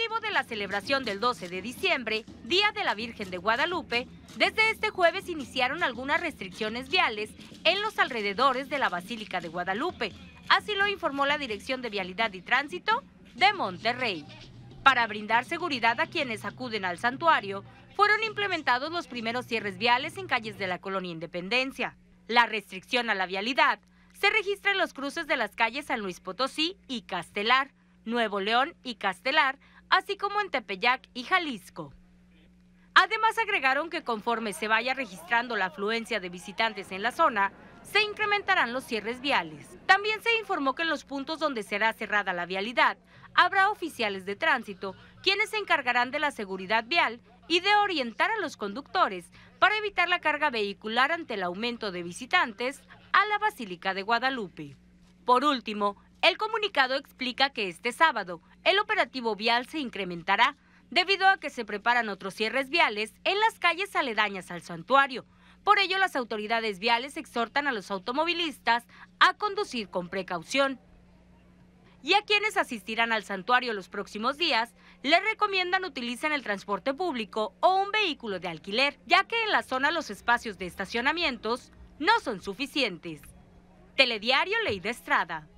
motivo de la celebración del 12 de diciembre, Día de la Virgen de Guadalupe, desde este jueves iniciaron algunas restricciones viales en los alrededores de la Basílica de Guadalupe. Así lo informó la Dirección de Vialidad y Tránsito de Monterrey. Para brindar seguridad a quienes acuden al santuario, fueron implementados los primeros cierres viales en calles de la colonia Independencia. La restricción a la vialidad se registra en los cruces de las calles San Luis Potosí y Castelar, Nuevo León y Castelar, así como en Tepeyac y Jalisco. Además agregaron que conforme se vaya registrando la afluencia de visitantes en la zona, se incrementarán los cierres viales. También se informó que en los puntos donde será cerrada la vialidad, habrá oficiales de tránsito, quienes se encargarán de la seguridad vial y de orientar a los conductores para evitar la carga vehicular ante el aumento de visitantes a la Basílica de Guadalupe. Por último, el comunicado explica que este sábado el operativo vial se incrementará debido a que se preparan otros cierres viales en las calles aledañas al santuario. Por ello, las autoridades viales exhortan a los automovilistas a conducir con precaución. Y a quienes asistirán al santuario los próximos días, les recomiendan utilicen el transporte público o un vehículo de alquiler, ya que en la zona los espacios de estacionamientos no son suficientes. Telediario Ley de Estrada.